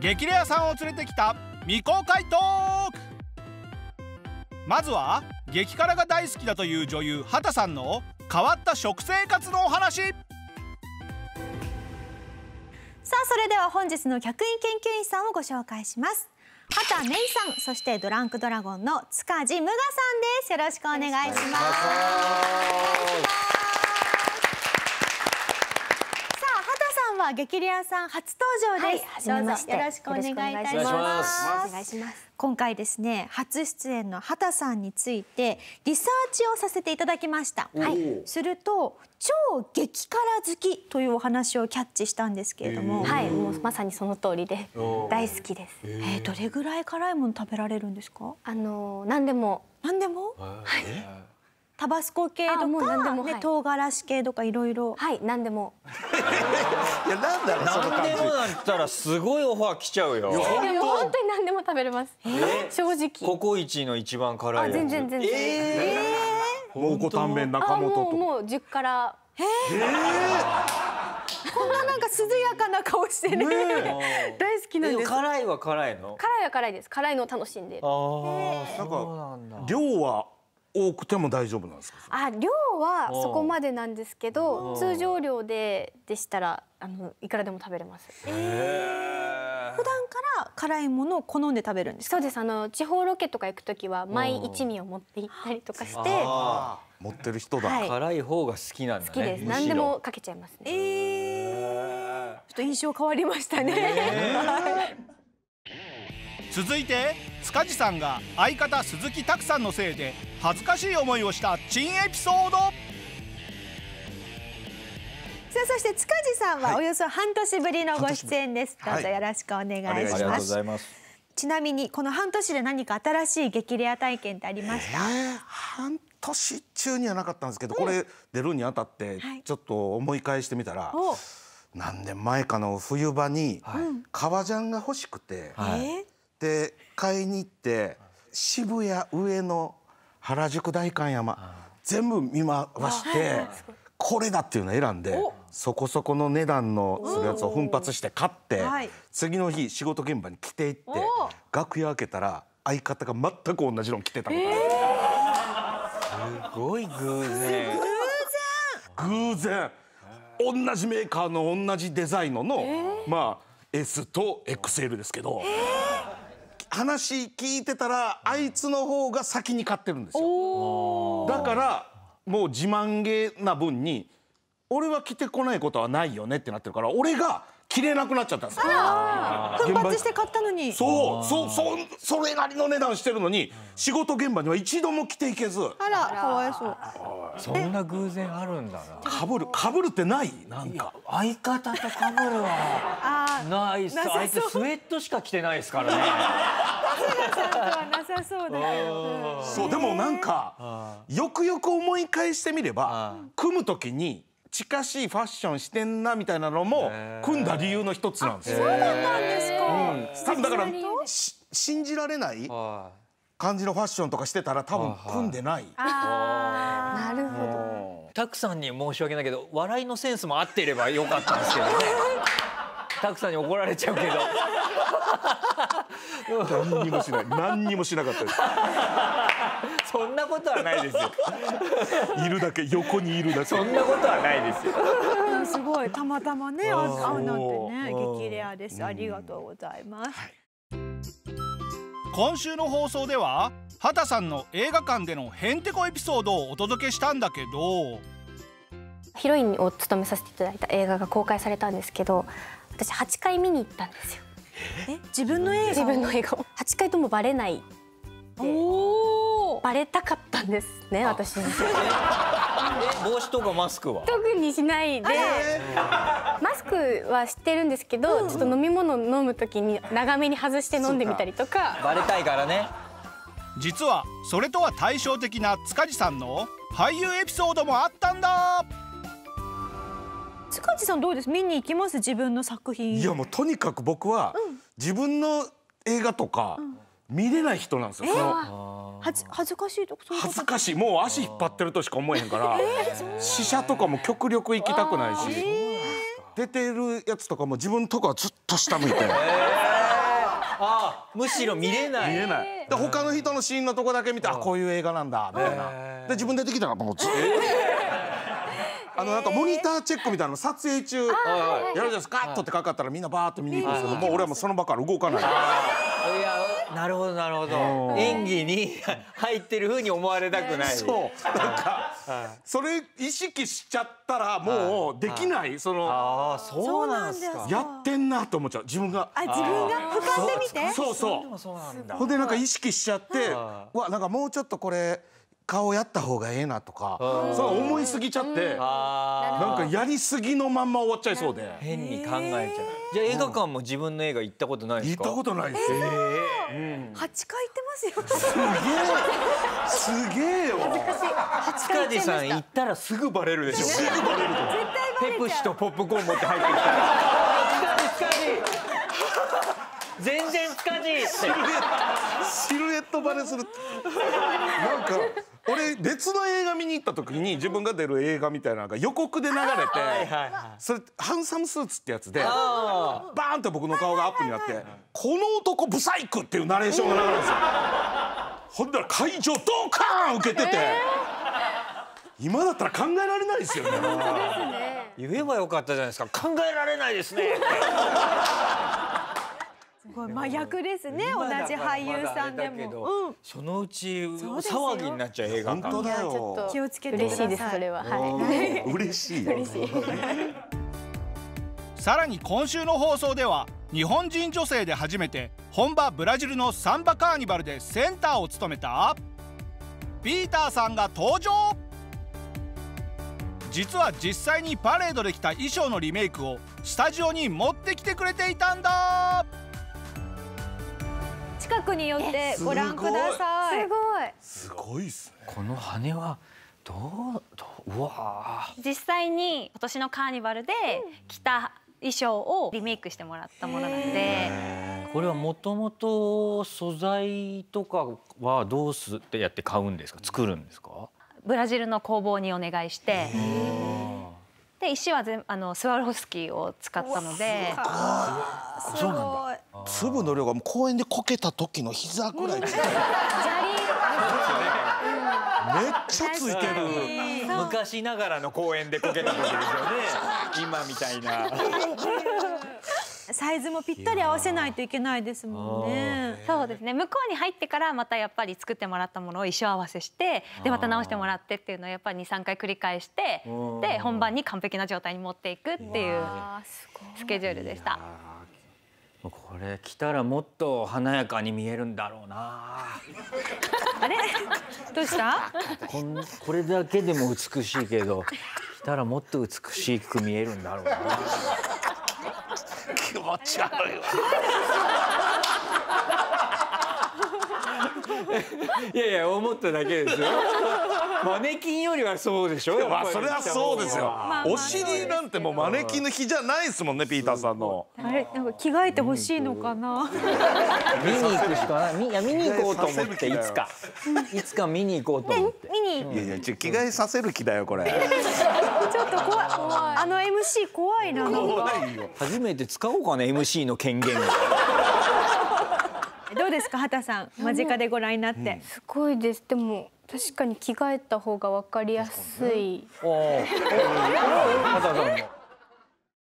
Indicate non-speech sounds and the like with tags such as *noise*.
激レアさんを連れてきた未公開トークまずは激辛が大好きだという女優畑さんの変わった食生活のお話さあそれでは本日の客員研究員さんをご紹介します畑芽衣さんそしてドランクドラゴンの塚地無我さんですよろしくお願いします激レアさん初登場です。はい、どうぞよろしくお願いいたします。お願いします。今回ですね初出演の畑さんについてリサーチをさせていただきました、はい、すると超激辛好きというお話をキャッチしたんですけれども、はいもうまさにその通りで大好きです、ええー、どれぐらい辛いもの食べられるんですかあのー、何でも何でも、はい、タバスコ系とか、ね、唐辛子系とかいろいろはい何でもやなんだろうその何でもだったらすごいオファー来ちゃうよ。いやもう本当に何でも食べれます。正直。ココイチの一番辛いやつ。全然全然。蒙古タンメン中あ本もうもう十0から。こんななんか涼やかな顔してねえ大好きなんでえす。辛いは辛いの。いは辛いです。辛いのを楽しんで。ああ、そうなんだ。量は多くても大丈夫なんですかあ量はそこまでなんですけど通常量ででしたらあのいくらでも食べれます普段から辛いものを好んで食べるんですそうですあの地方ロケとか行く時は毎一味を持って行ったりとかして持ってる人だ、はい辛い方が好きなんだね好きです何でもかけちゃいますねえちょっと印象変わりましたね *laughs* 続いて塚地さんが相方鈴木拓さんのせいで恥ずかしい思いをした珍エピソードさあそして塚地さんはおよそ半年ぶりのご出演です、はい、どうぞよろしくお願いします、はい、ちなみにこの半年で何か新しい激レア体験ってありました、えー、半年中にはなかったんですけど、うん、これ出るにあたってちょっと思い返してみたら、はい何年前かの冬場に革ジャンが欲しくて、はい、で買いに行って渋谷上野原宿代官山全部見回してこれだっていうのを選んでそこそこの値段のするやつを奮発して買って次の日仕事現場に着ていって楽屋開けたら相方が全く同じの着てたすごい偶然偶然同じメーカーの同じデザインののまあ S と XL ですけど。話聞いてたらあいつの方が先に勝ってるんですよだからもう自慢げな分に俺は着てこないことはないよねってなってるから俺が。着れなくなっちゃったんです奮発して買ったのにそうそう、そそれなりの値段してるのに仕事現場には一度も着ていけずあらかわいそうそんな偶然あるんだなかぶるかぶるってないなんか相方とかぶるはないっすあいつスウェットしか着てないですからね *laughs* なさそうですそうでもなんかよくよく思い返してみれば組むときに近しいファッションしてんなみたいなのも組んだ理由の一つなんですよ。そうだったんですか。多分だから信じられない感じのファッションとかしてたら多分組んでない。なるほど。たくさんに申し訳ないけど笑いのセンスも合っていればよかったんですけどね。*laughs* たくさんに怒られちゃうけど。何にもしない。何にもしなかったです。そんなことはないですよ。いるだけ横にいるだけ。そんなことはないですよ。すごいたまたまね会うなんてね激レアです。ありがとうございます。はい、今週の放送では畑さんの映画館でのへんてこエピソードをお届けしたんだけど。ヒロインを務めさせていただいた映画が公開されたんですけど、私8回見に行ったんですよ。え自分の映画自分の映画を8回ともバレないおおをバレたかったんですね私自身。*laughs* 帽子とかマスクは特にしないで、マスクはしてるんですけど、ちょっと飲み物飲むときに長めに外して飲んでみたりとかバレたいからね実はそれとは対照的な塚地さんの俳優エピソードもあったんだ塚地さんどうです見に行きます自分の作品いやもうとにかく僕は、自分の映画とか、見れない人なんですよ、えー、そのは恥ずかしいとそういうこ恥ずかしいもう足引っ張ってるとしか思えへんから試写とかも極力行きたくないし出てるやつとかも自分とかはずっと下向いてあむしろ見れない見えないで他の人のシーンのとこだけ見てあこういう映画なんだみたいなで自分出てきたらもうずっとあのなんかモニターチェックみたいなの撮影中やるじゃないですかカッってかかったらみんなバーッと見に行くんですけどもう俺はもうその場から動かないいやなるほどなるほど演技に *laughs* 入ってるふうに思われたくないそうなんかそれ意識しちゃったらもうできないそのああそうなんすかやってんなと思っちゃう自分があ自分が俯瞰で見てそうそうほんでなんか意識しちゃってわなんかもうちょっとこれ家をやった方がええなとかそう思いすぎちゃってなんかやりすぎのまんま終わっちゃいそうで変に考えちゃうじゃあ映画館も自分の映画行ったことないですか行ったことないです八回行ってますよすげえすげえよ塚地さん行ったらすぐバレるでしょすぐバレると思う *laughs* ペプシとポップコーン持って入ってきたら塚地塚地全然不可じシルエットバレするなんか俺別の映画見に行った時に自分が出る映画みたいなのが予告で流れてそれハンサムスーツってやつでバーンって僕の顔がアップになって「この男ブサイク!」っていうナレーションが流れるんですよほんだら会場ドカーン受けてて今だったら考えられないですよね言えばよかったじゃないですか考えられないですね真逆ですね同じ俳優さんでも、そのうち騒ぎになっちゃう映画館本当だよ気をつけて嬉しいですそれははい嬉しい嬉しいさらに今週の放送では日本人女性で初めて本場ブラジルのサンバカーニバルでセンターを務めたピーターさんが登場実は実際にパレードで着た衣装のリメイクをスタジオに持ってきてくれていたんだによってご覧くださいすごいですねこの羽はどうどううわ実際に今年のカーニバルで着た衣装をリメイクしてもらったものなのでこれはもともと素材とかはどうすってやって買うんですか作るんですかブラジルの工房にお願いしてで石は全あのスワロフスキーを使ったのでそうなんだ粒の量がもう公園でこけた時の膝ぐらいついてる、めっちゃついてる昔ながらの公園でこけた時ですよね今みたいなサイズもぴったり合わせないといけないですもんね。そうですね。向こうに入ってからまたやっぱり作ってもらったものを一緒合わせして、でまた直してもらってっていうのをやっぱり二三回繰り返して、で本番に完璧な状態に持っていくっていうスケジュールでした。これ着たらもっと華やかに見えるんだろうなあれどうしたこんこれだけでも美しいけど着たらもっと美しく見えるんだろうな気持ち悪いわいやいや思っただけですよマネキンよりはそうでしょまそれはそうですよ、お尻なんてもうマネキンの日じゃないですもんねピーターさんのあれなんか着替えてほしいのかな見に行くしかないいや見に行こうと思っていつかいつか見に行こうと思って見に、いやいや着替えさせる気だよこれ *laughs* ちょっと怖いあの MC 怖いな怖いか初めて使おうかね MC の権限 *laughs* どうですか畑さん間近でご覧になって、すごいですでも確かに着替えた方が分かりやすい。*laughs*